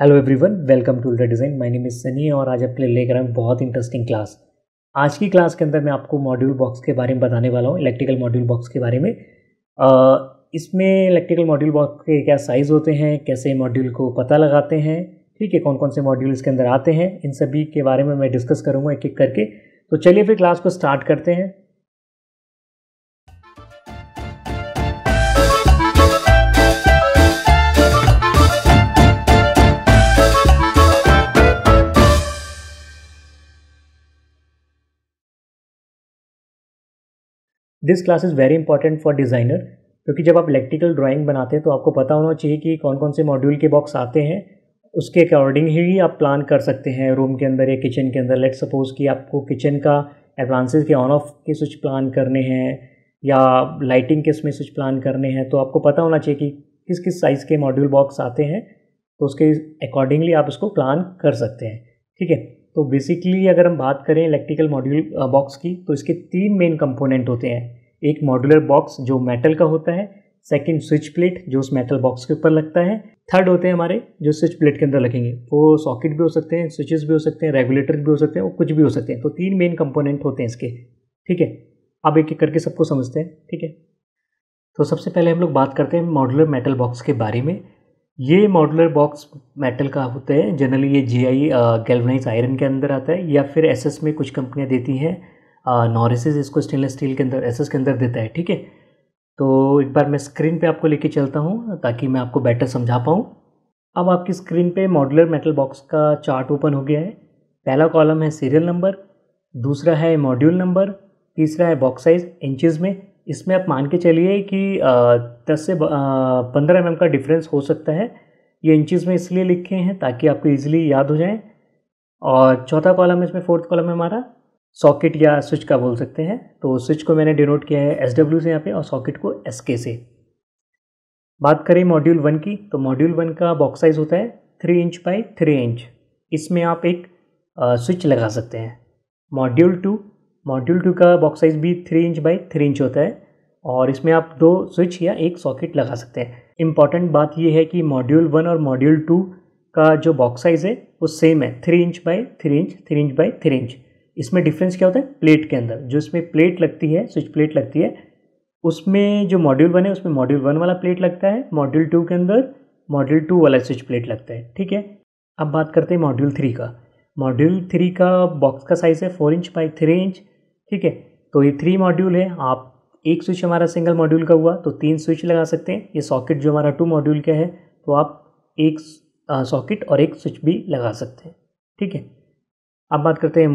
hello everyone welcome to ultra design my name is Sunny और आज आपके लिए लेकर हूँ बहुत इंटरेस्टिंग क्लास आज की क्लास के अंदर मैं आपको मॉड्यूल बॉक्स के बारे में बताने वाला हूँ इलेक्ट्रिकल मॉड्यूल बॉक्स के बारे में आ, इसमें इलेक्ट्रिकल मॉड्यूल बॉक्स के क्या साइज़ होते हैं कैसे मॉड्यूल को पता लगाते हैं ठीक है कौन कौन से मॉड्यूल इसके अंदर आते हैं इन सभी के बारे में मैं डिस्कस करूँगा एक एक करके तो चलिए फिर क्लास को स्टार्ट करते हैं this class is very important for designer क्योंकि जब आप इलेक्ट्रिकल ड्राइंग बनाते हैं तो आपको पता होना चाहिए कि कौन कौन से मॉड्यूल के बॉक्स आते हैं उसके अकॉर्डिंग ही आप प्लान कर सकते हैं रूम के अंदर या किचन के अंदर लेट सपोज़ कि आपको किचन का एडवांसेस के ऑन ऑफ के स्विच प्लान करने हैं या लाइटिंग के उसमें स्विच प्लान करने हैं तो आपको पता होना चाहिए कि किस किस साइज़ के मॉड्यूल बॉक्स आते हैं तो उसके अकॉर्डिंगली आप उसको प्लान कर सकते हैं ठीक है तो बेसिकली अगर हम बात करें इलेक्ट्रिकल मॉड्यूल बॉक्स की तो इसके तीन मेन कंपोनेंट होते हैं एक मॉड्यूलर बॉक्स जो मेटल का होता है सेकंड स्विच प्लेट जो उस मेटल बॉक्स के ऊपर लगता है थर्ड होते हैं हमारे जो स्विच प्लेट के अंदर लगेंगे वो सॉकेट भी हो सकते हैं स्विचेस भी हो सकते हैं रेगुलेटर भी हो सकते हैं वो कुछ भी हो सकते हैं तो तीन मेन कंपोनेंट होते हैं इसके ठीक है अब एक एक करके सबको समझते हैं ठीक है तो सबसे पहले हम लोग बात करते हैं मॉडुलर मेटल बॉक्स के बारे में ये मॉडुलर बॉक्स मेटल का होते हैं जनरली ये जी आई गैल्वनाइज आयरन के अंदर आता है या फिर एसएस में कुछ कंपनियां देती हैं नॉरिसेस इसको स्टेनलेस स्टील के अंदर एसएस के अंदर देता है ठीक है तो एक बार मैं स्क्रीन पे आपको लेके चलता हूँ ताकि मैं आपको बेटर समझा पाऊँ अब आपकी स्क्रीन पे मॉडुलर मेटल बॉक्स का चार्ट ओपन हो गया है पहला कॉलम है सीरियल नंबर दूसरा है मॉड्यूल नंबर तीसरा है बॉक्स साइज इंचज़ में इसमें आप मान के चलिए कि दस से पंद्रह एम का डिफरेंस हो सकता है ये इंचज़ में इसलिए लिखे हैं ताकि आपको ईजिली याद हो जाए और चौथा कॉलम इसमें फोर्थ कॉलम है हमारा सॉकेट या स्विच का बोल सकते हैं तो स्विच को मैंने डिनोट किया है एस डब्ल्यू से यहाँ पे और सॉकेट को एस के से बात करें मॉड्यूल वन की तो मॉड्यूल वन का बॉक्स साइज़ होता है three inch by three inch इसमें आप एक स्विच लगा सकते हैं मॉड्यूल टू मॉड्यूल टू का बॉक्स साइज़ भी three inch by three inch होता है और इसमें आप दो स्विच या एक सॉकेट लगा सकते हैं इंपॉर्टेंट बात यह है कि मॉड्यूल वन और मॉड्यूल टू का जो बॉक्स साइज़ है वो सेम है three inch by three inch three inch by three inch इसमें डिफरेंस क्या होता है प्लेट के अंदर जो इसमें प्लेट लगती है स्विच प्लेट लगती है उसमें जो मॉड्यूल वन है उसमें मॉड्यूल वन वाला प्लेट लगता है मॉड्यूल टू के अंदर मॉड्यूल टू वाला स्विच प्लेट लगता है ठीक है अब बात करते हैं मॉड्यूल थ्री का मॉड्यूल थ्री का बॉक्स का साइज़ है four inch by three inch ठीक है तो ये थ्री मॉड्यूल है आप एक स्विच हमारा सिंगल मॉड्यूल का हुआ तो तीन स्विच लगा सकते हैं ये सॉकेट जो हमारा टू मॉड्यूल का है तो आप एक सॉकेट और एक स्विच भी लगा सकते हैं ठीक है अब बात करते हैं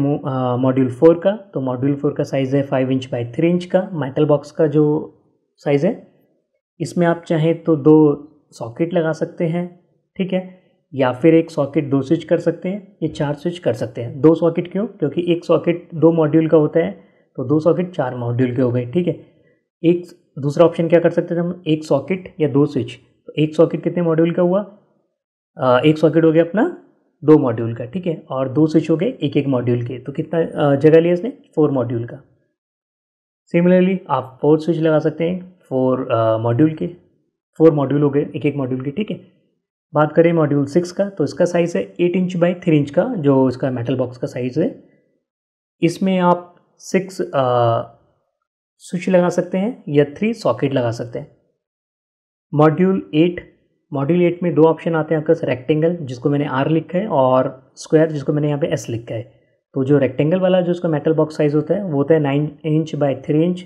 मॉड्यूल फोर का तो मॉड्यूल फोर का साइज़ है five inch by three inch का मेटल बॉक्स का जो साइज़ है इसमें आप चाहें तो दो सॉकेट लगा सकते हैं ठीक है या फिर एक सॉकेट दो स्विच कर सकते हैं ये चार स्विच कर सकते हैं दो सॉकेट क्यों क्योंकि एक सॉकेट दो मॉड्यूल का होता है तो दो सॉकेट चार मॉड्यूल के हो गए ठीक है एक दूसरा ऑप्शन क्या कर सकते थे हम एक सॉकेट या दो स्विच तो एक सॉकेट कितने मॉड्यूल का हुआ आ, एक सॉकेट हो गया अपना दो मॉड्यूल का ठीक है और दो स्विच हो गए एक एक मॉड्यूल के तो कितना जगह लिया इसने फोर मॉड्यूल का सिमिलरली आप फोर स्विच लगा सकते हैं फोर मॉड्यूल के फोर मॉड्यूल हो गए एक एक मॉड्यूल के ठीक है बात करें मॉड्यूल सिक्स का तो इसका साइज़ है eight inch by three inch का जो इसका मेटल बॉक्स का साइज़ है इसमें आप सिक्स स्विच लगा सकते हैं या थ्री सॉकेट लगा सकते हैं मॉड्यूल एट मॉड्यूल एट में दो ऑप्शन आते हैं आपका रेक्टेंगल जिसको मैंने आर लिखा है और स्क्वायर जिसको मैंने यहाँ पे एस लिखा है तो जो रेक्टेंगल वाला जो उसका मेटल बॉक्स साइज़ होता है वो होता है nine inch by three inch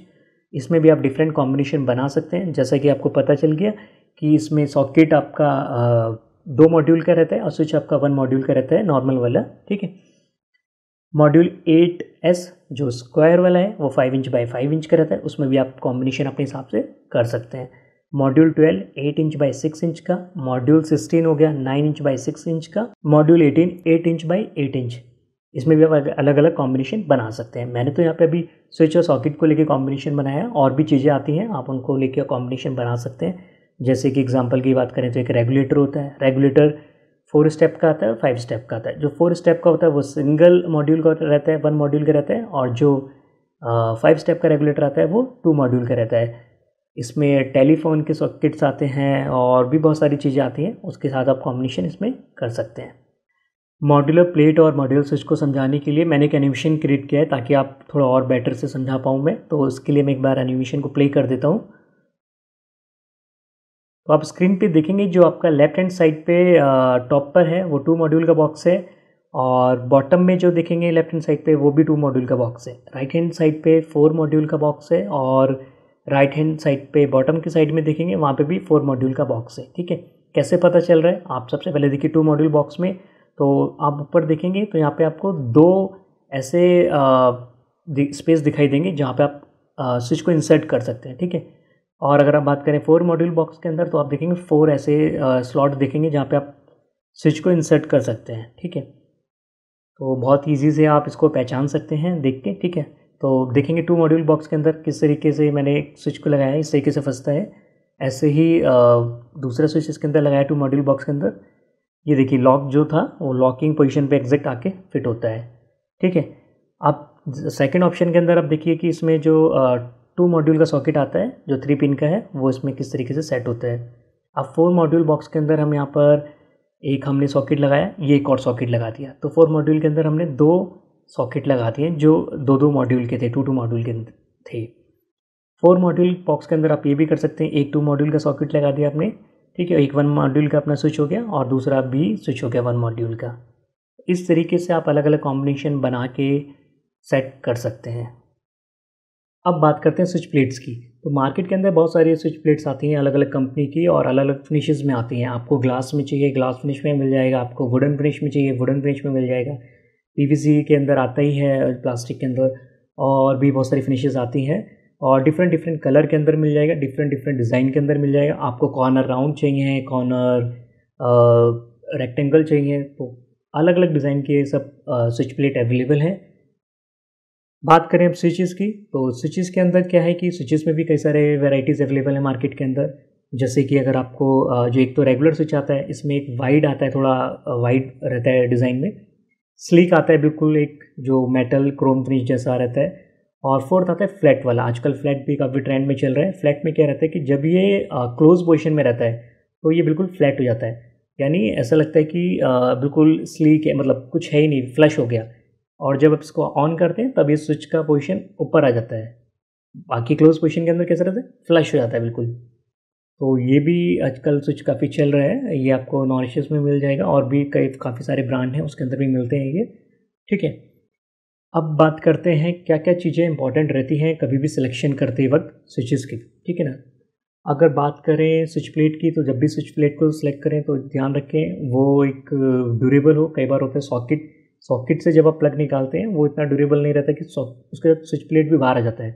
इसमें भी आप डिफरेंट कॉम्बिनेशन बना सकते हैं जैसा कि आपको पता चल गया कि इसमें सॉकेट आपका दो मॉड्यूल का रहता है और स्विच आपका वन मॉड्यूल का रहता है नॉर्मल वाला ठीक है मॉड्यूल एट एस जो स्क्वायर वाला है वो five inch by five inch का रहता है उसमें भी आप कॉम्बिनेशन अपने हिसाब से कर सकते हैं module twelve eight inch by six inch का मॉड्यूल सिक्सटीन हो गया nine inch by six inch का module eighteen eight inch by eight inch इसमें भी आप अलग अलग कॉम्बिनेशन बना सकते हैं मैंने तो यहाँ पे अभी स्विच और सॉकेट को लेके कॉम्बिनेशन बनाया और भी चीज़ें आती हैं आप उनको लेके कॉम्बिनेशन बना सकते हैं जैसे कि एग्जाम्पल की बात करें तो एक रेगुलेटर होता है रेगुलेटर फोर स्टेप का आता है फाइव स्टेप का आता है जो फोर स्टेप का होता है वो सिंगल मॉड्यूल का रहता है वन मॉड्यूल का रहता है और जो फाइव स्टेप का रेगुलेटर आता है वो टू मॉड्यूल का रहता है इसमें टेलीफोन के सॉकेट्स आते हैं और भी बहुत सारी चीज़ें आती हैं उसके साथ आप कॉम्बिनेशन इसमें कर सकते हैं मॉड्यूलर प्लेट और मॉड्यूलर स्विच को समझाने के लिए मैंने एक एनिमेशन क्रिएट किया है ताकि आप थोड़ा और बेटर से समझा पाऊँ मैं तो इसके लिए मैं एक बार एनिमेशन को प्ले कर देता हूँ तो आप स्क्रीन पे देखेंगे जो आपका लेफ्ट हैंड साइड पे टॉप पर है वो टू मॉड्यूल का बॉक्स है और बॉटम में जो देखेंगे लेफ्ट हैंड साइड पे वो भी टू मॉड्यूल का बॉक्स है राइट हैंड साइड पे फोर मॉड्यूल का बॉक्स है और राइट हैंड साइड पे बॉटम की साइड में देखेंगे वहाँ पे भी फोर मॉड्यूल का बॉक्स है ठीक है कैसे पता चल रहा है आप सबसे पहले देखिए टू मॉड्यूल बॉक्स में तो आप ऊपर देखेंगे तो यहाँ पर आपको दो ऐसे स्पेस दिखाई देंगे जहाँ पर आप स्विच को इंसर्ट कर सकते हैं ठीक है और अगर आप बात करें फोर मॉड्यूल बॉक्स के अंदर तो आप देखेंगे फोर ऐसे स्लॉट देखेंगे जहाँ पे आप स्विच को इंसर्ट कर सकते हैं ठीक है तो बहुत ईजी से आप इसको पहचान सकते हैं देख के ठीक है तो देखेंगे टू मॉड्यूल बॉक्स के अंदर किस तरीके से मैंने एक स्विच को लगाया इस तरीके से फंसता है ऐसे ही दूसरा स्विच इसके अंदर लगाया टू मॉड्यूल बॉक्स के अंदर ये देखिए लॉक जो था वो लॉकिंग पोजिशन पर एग्जैक्ट आके फिट होता है ठीक है आप सेकेंड ऑप्शन के अंदर आप देखिए कि इसमें जो टू मॉड्यूल का सॉकेट आता है जो थ्री पिन का है वो इसमें किस तरीके से सेट होता है अब फोर मॉड्यूल बॉक्स के अंदर हम यहाँ पर एक हमने सॉकेट लगाया ये एक और सॉकेट लगा दिया तो फोर मॉड्यूल के अंदर हमने दो सॉकेट लगा दिए जो दो दो मॉड्यूल के थे टू टू मॉड्यूल के थे फोर मॉड्यूल बॉक्स के अंदर आप ये भी कर सकते हैं एक टू मॉड्यूल का सॉकेट लगा दिया आपने ठीक है एक वन मॉड्यूल का अपना स्विच हो गया और दूसरा भी स्विच हो गया वन मॉड्यूल का इस तरीके से आप अलग अलग कॉम्बिनेशन बना के सेट कर सकते हैं अब बात करते हैं स्विच प्लेट्स की तो मार्केट के अंदर बहुत सारी स्विच प्लेट्स आती हैं अलग अलग कंपनी की और अलग अलग फिनिशेस में आती हैं आपको ग्लास में चाहिए ग्लास फिनिश में मिल जाएगा आपको वुडन फिनिश में चाहिए वुडन फिनिश में मिल जाएगा पी के अंदर आता ही है प्लास्टिक के अंदर और भी बहुत सारी फिनिशेज़ आती हैं और डिफरेंट डिफरेंट कलर के अंदर मिल जाएगा डिफरेंट डिफरेंट डिज़ाइन के अंदर मिल जाएगा आपको कॉर्नर राउंड चाहिए कॉर्नर रेक्टेंगल चाहिए तो अलग अलग डिज़ाइन के सब स्विच प्लेट अवेलेबल हैं बात करें अब स्विचेस की तो स्विचेस के अंदर क्या है कि स्विचेस में भी कई सारे वेराइटीज़ अवेलेबल है मार्केट के अंदर जैसे कि अगर आपको जो एक तो रेगुलर स्विच आता है इसमें एक वाइड आता है थोड़ा वाइड रहता है डिज़ाइन में स्लीक आता है बिल्कुल एक जो मेटल क्रोम फिनिश जैसा रहता है और फोर्थ आता है फ्लैट वाला आजकल फ्लैट भी काफ़ी ट्रेंड में चल रहा है फ्लैट में क्या रहता है कि जब ये क्लोज पोजिशन में रहता है तो ये बिल्कुल फ्लैट हो जाता है यानी ऐसा लगता है कि बिल्कुल स्लीक है मतलब कुछ है ही नहीं फ्लश हो गया और जब आप इसको ऑन करते हैं तब ये स्विच का पोजीशन ऊपर आ जाता है बाकी क्लोज पोजीशन के अंदर कैसे रहता है फ्लश हो जाता है बिल्कुल तो ये भी आजकल स्विच काफ़ी चल रहा है ये आपको नॉरिशस में मिल जाएगा और भी कई काफ़ी सारे ब्रांड हैं उसके अंदर भी मिलते हैं ये ठीक है अब बात करते हैं क्या क्या चीज़ें इंपॉर्टेंट रहती हैं कभी भी सिलेक्शन करते वक्त स्विचेस की ठीक है ना अगर बात करें स्विच प्लेट की तो जब भी स्विच प्लेट को सिलेक्ट करें तो ध्यान रखें वो एक ड्यूरेबल हो कई बार होता है सॉकेट सॉकेट से जब आप प्लग निकालते हैं वो इतना ड्यूरेबल नहीं रहता कि उसके स्विच प्लेट भी बाहर आ जाता है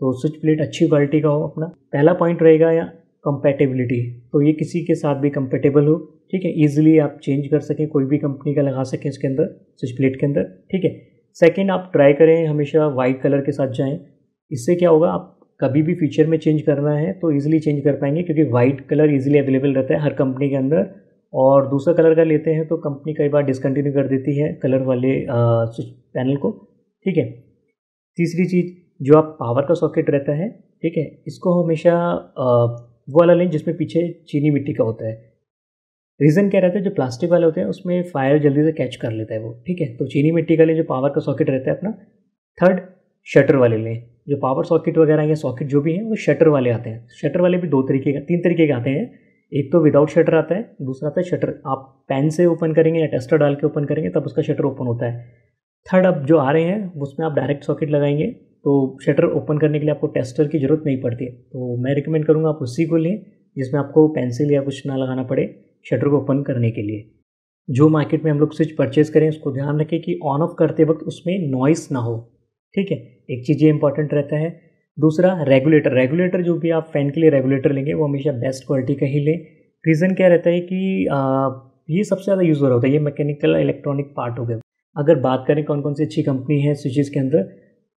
तो स्विच प्लेट अच्छी क्वालिटी का हो अपना पहला पॉइंट रहेगा या कंपेटेबिलिटी तो ये किसी के साथ भी कंपेटेबल हो ठीक है ईजिली आप चेंज कर सकें कोई भी कंपनी का लगा सकें इसके अंदर स्विच प्लेट के अंदर ठीक है सेकेंड आप ट्राई करें हमेशा वाइट कलर के साथ जाएँ इससे क्या होगा आप कभी भी फ्यूचर में चेंज करना है तो ईजिली चेंज कर पाएंगे क्योंकि वाइट कलर ईजिली अवेलेबल रहता है हर कंपनी के अंदर और दूसरा कलर का लेते हैं तो कंपनी कई बार डिसकंटिन्यू कर देती है कलर वाले पैनल को ठीक है तीसरी चीज़ जो आप पावर का सॉकेट रहता है ठीक है इसको हमेशा वो वाला लें जिसमें पीछे चीनी मिट्टी का होता है रीज़न क्या रहता है जो प्लास्टिक वाले होते हैं उसमें फायर जल्दी से कैच कर लेता है वो ठीक है तो चीनी मिट्टी का लें जो पावर का सॉकेट रहता है अपना थर्ड शटर वाले लें जो पावर सॉकेट वगैरह या सॉकेट जो भी हैं वो शटर वाले आते हैं शटर वाले भी दो तरीके का तीन तरीके के आते हैं एक तो विदाउट शटर आता है दूसरा आता है शटर आप पेन से ओपन करेंगे या टेस्टर डाल के ओपन करेंगे तब उसका शटर ओपन होता है थर्ड अब जो आ रहे हैं उसमें आप डायरेक्ट सॉकेट लगाएंगे तो शटर ओपन करने के लिए आपको टेस्टर की ज़रूरत नहीं पड़ती है तो मैं रिकमेंड करूँगा आप उसी को लें जिसमें आपको पेंसिल या कुछ ना लगाना पड़े शटर को ओपन करने के लिए जो मार्केट में हम लोग स्विच परचेज करें उसको ध्यान रखें कि ऑन ऑफ करते वक्त उसमें नॉइस ना हो ठीक है एक चीज़ ये इंपॉर्टेंट रहता है दूसरा रेगुलेटर रेगुलेटर जो भी आप फ़ैन के लिए रेगुलेटर लेंगे वो हमेशा बेस्ट क्वालिटी का ही लें रीज़न क्या रहता है कि आ, ये सबसे ज़्यादा यूज़ हो रहा होता है ये मैकेनिकल इलेक्ट्रॉनिक पार्ट हो गया अगर बात करें कौन कौन सी अच्छी कंपनी है स्विचेस के अंदर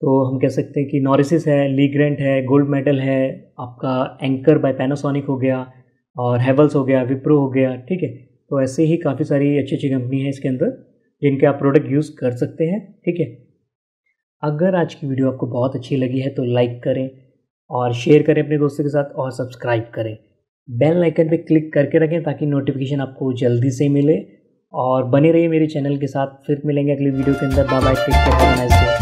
तो हम कह सकते हैं कि नॉरिसिस है लीग्रेंट है गोल्ड मेडल है आपका एंकर बाय पैनासोनिक हो गया और हेवल्स हो गया विप्रो हो गया ठीक है तो ऐसे ही काफ़ी सारी अच्छी अच्छी कंपनी है इसके अंदर जिनके आप प्रोडक्ट यूज़ कर सकते हैं ठीक है अगर आज की वीडियो आपको बहुत अच्छी लगी है तो लाइक करें और शेयर करें अपने दोस्तों के साथ और सब्सक्राइब करें बेल आइकन पे क्लिक करके रखें ताकि नोटिफिकेशन आपको जल्दी से मिले और बने रहिए मेरे चैनल के साथ फिर मिलेंगे अगली वीडियो के अंदर बाय बाय टेक केयर